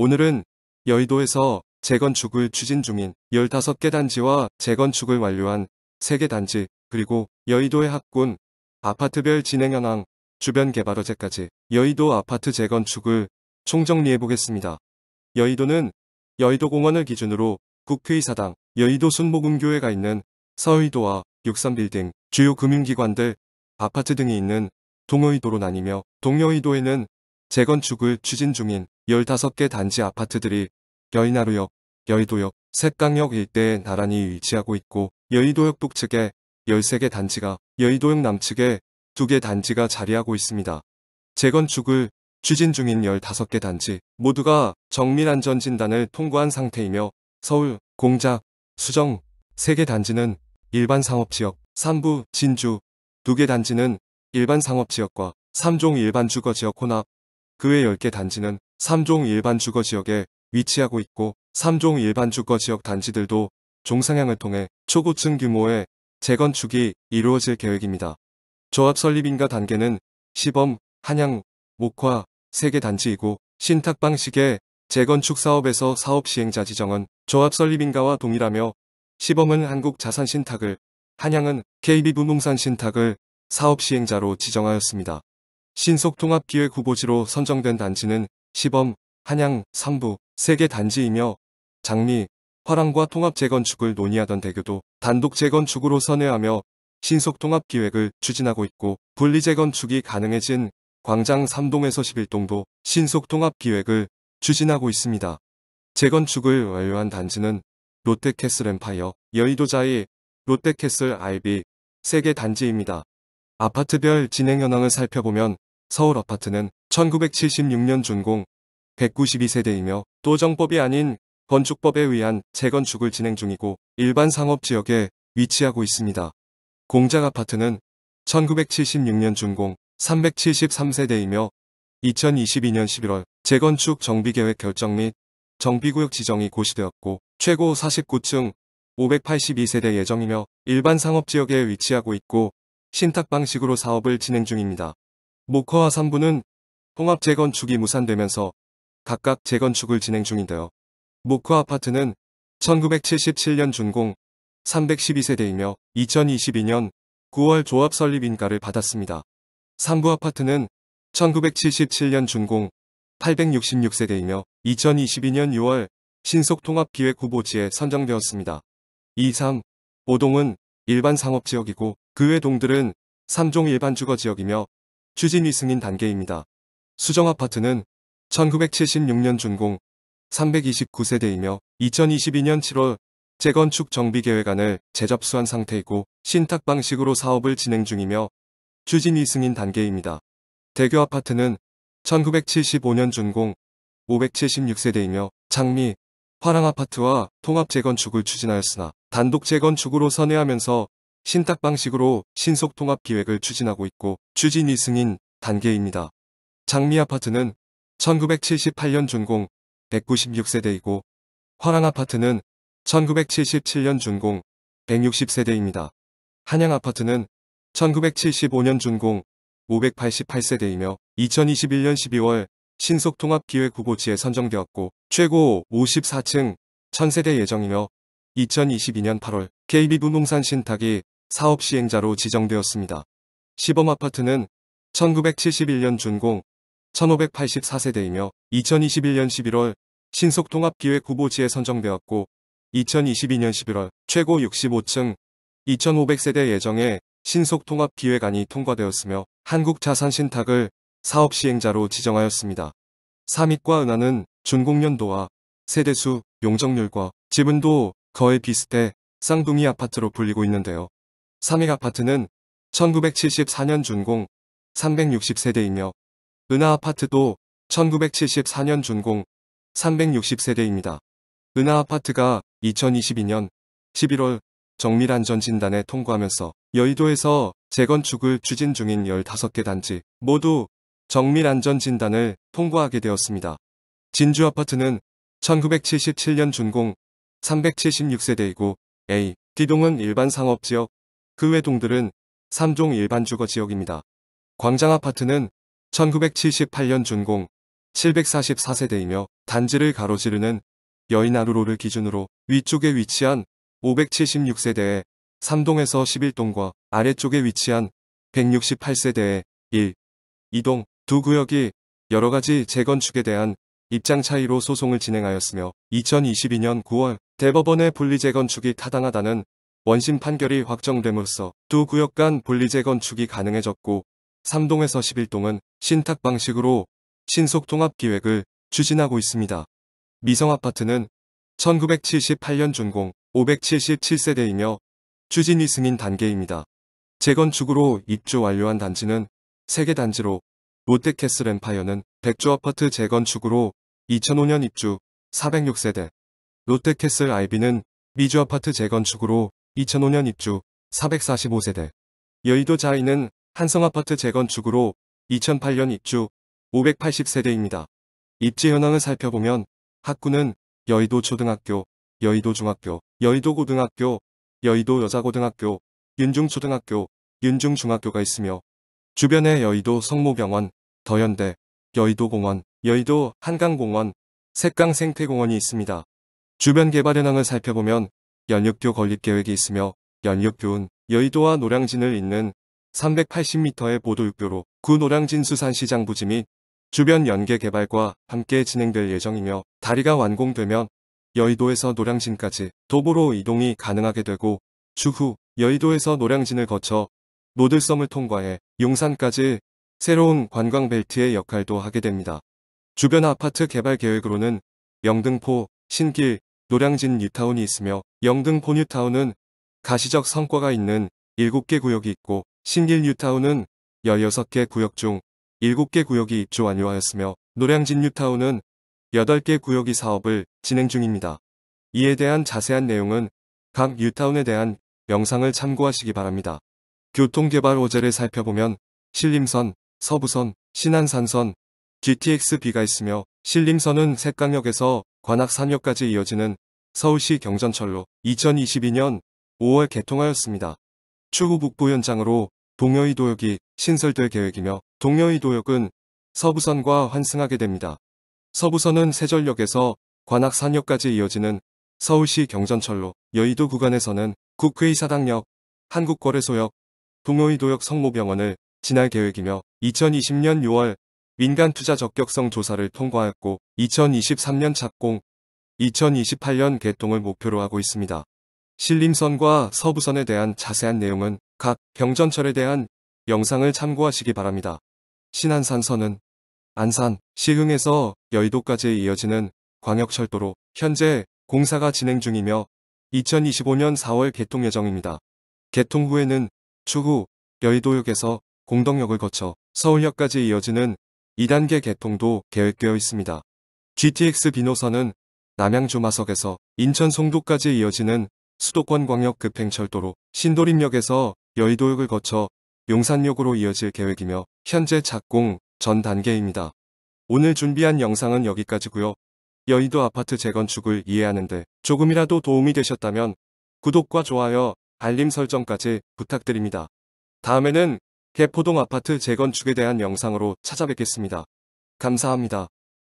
오늘은 여의도에서 재건축을 추진 중인 15개 단지와 재건축을 완료한 3개 단지 그리고 여의도의 학군, 아파트별 진행 현황, 주변 개발 어제까지 여의도 아파트 재건축을 총정리해 보겠습니다. 여의도는 여의도공원을 기준으로 국회의사당, 여의도 순복음교회가 있는 서의도와 육3빌딩 주요 금융기관들, 아파트 등이 있는 동의도로 나뉘며 동여의도에는 재건축을 추진 중인 15개 단지 아파트들이 여의나루역, 여의도역, 셋강역 일대에 나란히 위치하고 있고 여의도역 북측에 13개 단지가 여의도역 남측에 2개 단지가 자리하고 있습니다. 재건축을 추진 중인 15개 단지 모두가 정밀안전진단을 통과한 상태이며 서울, 공작, 수정 3개 단지는 일반 상업지역, 3부, 진주 2개 단지는 일반 상업지역과 3종 일반 주거지역 혼합 그외 10개 단지는 3종 일반 주거지역에 위치하고 있고 3종 일반 주거지역 단지들도 종상향을 통해 초고층 규모의 재건축이 이루어질 계획입니다. 조합 설립인가 단계는 시범, 한양, 목화, 세개 단지이고 신탁 방식의 재건축 사업에서 사업 시행자 지정은 조합 설립인가와 동일하며 시범은 한국자산신탁을, 한양은 KB부동산신탁을 사업 시행자로 지정하였습니다. 신속통합기획 후보지로 선정된 단지는 시범, 한양, 삼부, 세 개 단지이며 장미, 화랑과 통합 재건축을 논의하던 대교도 단독 재건축으로 선회하며 신속통합 기획을 추진하고 있고 분리 재건축이 가능해진 광장 3동에서 11동도 신속통합 기획을 추진하고 있습니다. 재건축을 완료한 단지는 롯데캐슬 엠파이어, 여의도자이, 롯데캐슬 r 비세 개 단지입니다. 아파트별 진행 현황을 살펴보면 서울 아파트는 1976년 준공 192세대이며 도 정법이 아닌 건축법에 의한 재건축을 진행 중이고 일반 상업지역에 위치하고 있습니다. 공장 아파트는 1976년 준공 373세대이며 2022년 11월 재건축 정비계획 결정 및 정비구역 지정이 고시되었고 최고 49층 582세대 예정이며 일반 상업지역에 위치하고 있고 신탁 방식으로 사업을 진행 중입니다. 모커와 3부는 통합 재건축이 무산되면서 각각 재건축을 진행 중인데요. 모커 아파트는 1977년 준공 312세대이며 2022년 9월 조합 설립 인가를 받았습니다. 3부 아파트는 1977년 준공 866세대이며 2022년 6월 신속통합기획후보지에 선정되었습니다. 2, 3, 5동은 일반 상업지역이고 그 외 동들은 3종 일반 주거지역이며 추진위 승인 단계입니다. 수정아파트는 1976년 준공 329세대이며 2022년 7월 재건축 정비계획안을 재접수한 상태이고 신탁 방식으로 사업을 진행 중이며 추진위 승인 단계입니다. 대교 아파트는 1975년 준공 576세대이며 장미, 화랑아파트와 통합 재건축을 추진하였으나 단독 재건축으로 선회하면서 신탁 방식으로 신속 통합 기획을 추진하고 있고 추진 이승인 단계입니다. 장미 아파트는 1978년 준공 196세대이고 화랑 아파트는 1977년 준공 160세대입니다. 한양 아파트는 1975년 준공 588세대이며 2021년 12월 신속통합기획 후보지에 선정되었고 최고 54층 1000세대 예정이며 2022년 8월 KB 부동산 신탁이 사업 시행자로 지정되었습니다. 시범 아파트는 1971년 준공 1584세대이며 2021년 11월 신속통합기획 후보지에 선정되었고 2022년 11월 최고 65층 2500세대 예정의 신속통합기획안이 통과되었으며 한국자산신탁을 사업 시행자로 지정하였습니다. 삼익과 은하는 준공년도와 세대수, 용적률과 지분도 거의 비슷해 쌍둥이 아파트로 불리고 있는데요. 삼익 아파트는 1974년 준공 360세대이며 은하 아파트도 1974년 준공 360세대입니다. 은하 아파트가 2022년 11월 정밀안전진단에 통과하면서 여의도에서 재건축을 추진 중인 15개 단지 모두 정밀안전진단을 통과하게 되었습니다. 진주아파트는 1977년 준공 376세대이고 A, D동은 일반 상업지역, 그 외 동들은 3종 일반 주거지역입니다. 광장아파트는 1978년 준공 744세대이며 단지를 가로지르는 여인아루로를 기준으로 위쪽에 위치한 576세대에 3동에서 11동과 아래쪽에 위치한 168세대에 1, 2동 두 구역이 여러가지 재건축에 대한 입장 차이로 소송을 진행하였으며 2022년 9월 대법원의 분리재건축이 타당하다는 원심 판결이 확정됨으로써 두 구역 간 분리재건축이 가능해졌고 3동에서 11동은 신탁 방식으로 신속통합 기획을 추진하고 있습니다. 미성아파트는 1978년 준공 577세대이며 추진이 승인 단계입니다. 재건축으로 입주 완료한 단지는 3개 단지로 롯데캐슬 엠파이어는 백조아파트 재건축으로 2005년 입주 406세대 롯데캐슬 아이비는 미주 아파트 재건축으로 2005년 입주 445세대. 여의도 자이는 한성아파트 재건축으로 2008년 입주 580세대입니다. 입지 현황을 살펴보면 학구는 여의도 초등학교, 여의도 중학교, 여의도 고등학교, 여의도 여자고등학교, 윤중초등학교, 윤중중학교가 있으며 주변에 여의도 성모병원, 더현대, 여의도공원, 여의도 한강공원, 색강생태공원이 있습니다. 주변 개발 현황을 살펴보면 연육교 건립 계획이 있으며 연육교은 여의도와 노량진을 잇는 380m의 보도육교로 구노량진 수산시장 부지 및 주변 연계 개발과 함께 진행될 예정이며 다리가 완공되면 여의도에서 노량진까지 도보로 이동이 가능하게 되고 추후 여의도에서 노량진을 거쳐 노들섬을 통과해 용산까지 새로운 관광벨트의 역할도 하게 됩니다. 주변 아파트 개발 계획으로는 영등포, 신길, 노량진 뉴타운이 있으며 영등 포뉴타운은 가시적 성과가 있는 7개 구역이 있고 신길 뉴타운은 16개 구역 중 7개 구역이 입주 완료하였으며 노량진 뉴타운은 8개 구역이 사업을 진행 중입니다. 이에 대한 자세한 내용은 각 뉴타운에 대한 영상을 참고하시기 바랍니다. 교통개발 호재를 살펴보면 신림선, 서부선, 신한산선 GTX-B가 있으며 신림선은 색강역에서 관악산역까지 이어지는 서울시 경전철로 2022년 5월 개통하였습니다. 추후 북부 현장으로 동여의도역이 신설될 계획이며 동여의도역은 서부선과 환승하게 됩니다. 서부선은 세절역에서 관악산역까지 이어지는 서울시 경전철로 여의도 구간에서는 국회의사당역, 한국거래소역, 동여의도역 성모병원을 지날 계획이며 2020년 6월 민간 투자 적격성 조사를 통과했고 2023년 착공, 2028년 개통을 목표로 하고 있습니다. 신림선과 서부선에 대한 자세한 내용은 각 경전철에 대한 영상을 참고하시기 바랍니다. 신한산선은 안산, 시흥에서 여의도까지 이어지는 광역철도로 현재 공사가 진행 중이며 2025년 4월 개통 예정입니다. 개통 후에는 추후 여의도역에서 공덕역을 거쳐 서울역까지 이어지는 2단계 개통도 계획되어 있습니다. GTX 비노선은 남양 주마석에서 인천 송도까지 이어지는 수도권 광역 급행철도로 신도림역에서 여의도역을 거쳐 용산역으로 이어질 계획이며 현재 착공 전 단계입니다. 오늘 준비한 영상은 여기까지고요. 여의도 아파트 재건축을 이해하는데 조금이라도 도움이 되셨다면 구독과 좋아요, 알림 설정까지 부탁드립니다. 다음에는 개포동 아파트 재건축에 대한 영상으로 찾아뵙겠습니다. 감사합니다.